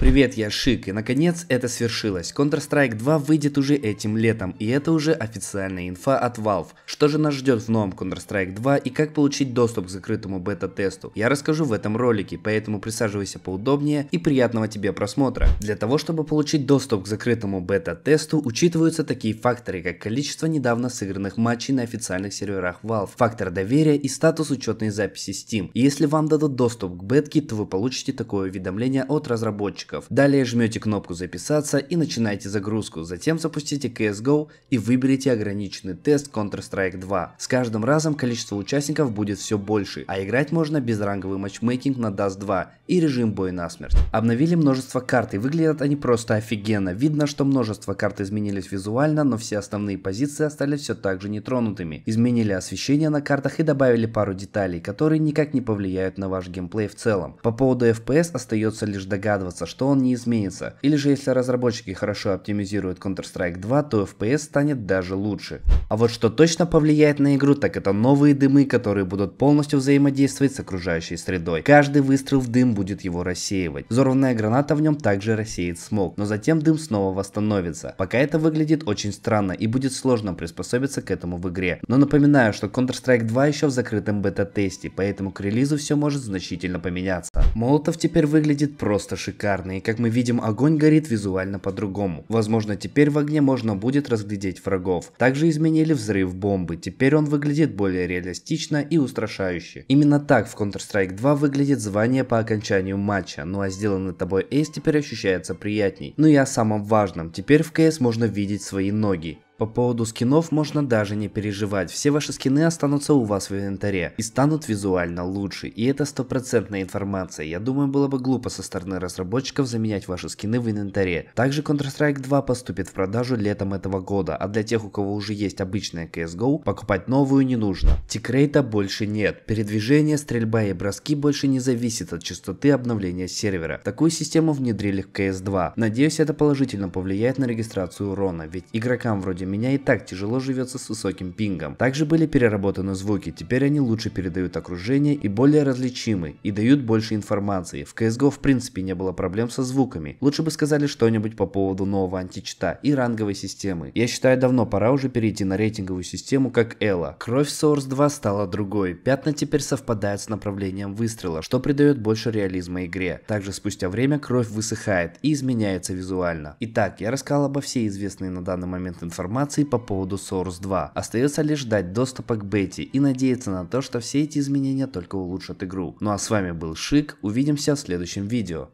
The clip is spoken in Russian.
Привет, я Шик, и наконец это свершилось. Counter-Strike 2 выйдет уже этим летом, и это уже официальная инфа от Valve. Что же нас ждет в новом Counter-Strike 2 и как получить доступ к закрытому бета-тесту, я расскажу в этом ролике, поэтому присаживайся поудобнее и приятного тебе просмотра. Для того, чтобы получить доступ к закрытому бета-тесту, учитываются такие факторы, как количество недавно сыгранных матчей на официальных серверах Valve, фактор доверия и статус учетной записи Steam. И если вам дадут доступ к бетке, то вы получите такое уведомление от разработчика разработчиков. Далее жмете кнопку «Записаться» и начинаете загрузку, затем запустите CSGO и выберите ограниченный тест Counter-Strike 2. С каждым разом количество участников будет все больше, а играть можно безранговый матчмейкинг на Dust 2 и режим боя насмерть. Обновили множество карт и выглядят они просто офигенно. Видно, что множество карт изменились визуально, но все основные позиции остались все так же нетронутыми. Изменили освещение на картах и добавили пару деталей, которые никак не повлияют на ваш геймплей в целом. По поводу FPS остается лишь догадываться, что что он не изменится. Или же если разработчики хорошо оптимизируют Counter-Strike 2, то FPS станет даже лучше. А вот что точно повлияет на игру, так это новые дымы, которые будут полностью взаимодействовать с окружающей средой. Каждый выстрел в дым будет его рассеивать. Взорванная граната в нем также рассеет смог, но затем дым снова восстановится. Пока это выглядит очень странно и будет сложно приспособиться к этому в игре. Но напоминаю, что Counter-Strike 2 еще в закрытом бета-тесте, поэтому к релизу все может значительно поменяться. Молотов теперь выглядит просто шикарно понятно, и как мы видим, огонь горит визуально по-другому. Возможно, теперь в огне можно будет разглядеть врагов. Также изменили взрыв бомбы, теперь он выглядит более реалистично и устрашающе. Именно так в Counter-Strike 2 выглядит звание по окончанию матча, ну а сделанный тобой эйс теперь ощущается приятней. Ну и о самом важном, теперь в CS можно видеть свои ноги. По поводу скинов можно даже не переживать, все ваши скины останутся у вас в инвентаре и станут визуально лучше, и это стопроцентная информация, я думаю было бы глупо со стороны разработчиков заменять ваши скины в инвентаре. Также Counter-Strike 2 поступит в продажу летом этого года, а для тех у кого уже есть обычная CSGO, покупать новую не нужно. Тикрейта больше нет, передвижение, стрельба и броски больше не зависит от частоты обновления сервера. Такую систему внедрили в CS2, надеюсь это положительно повлияет на регистрацию урона, ведь игрокам вроде меня и так тяжело живется с высоким пингом. Также были переработаны звуки, теперь они лучше передают окружение и более различимы, и дают больше информации. В CSGO в принципе не было проблем со звуками. Лучше бы сказали что-нибудь по поводу нового античита и ранговой системы. Я считаю, давно пора уже перейти на рейтинговую систему, как Элла. Кровь Source 2 стала другой, пятна теперь совпадают с направлением выстрела, что придает больше реализма игре. Также спустя время кровь высыхает и изменяется визуально. Итак, я рассказал обо всей известной на данный момент информации информации по поводу Source 2. Остается лишь ждать доступа к бете и надеяться на то, что все эти изменения только улучшат игру. Ну а с вами был Шик, увидимся в следующем видео.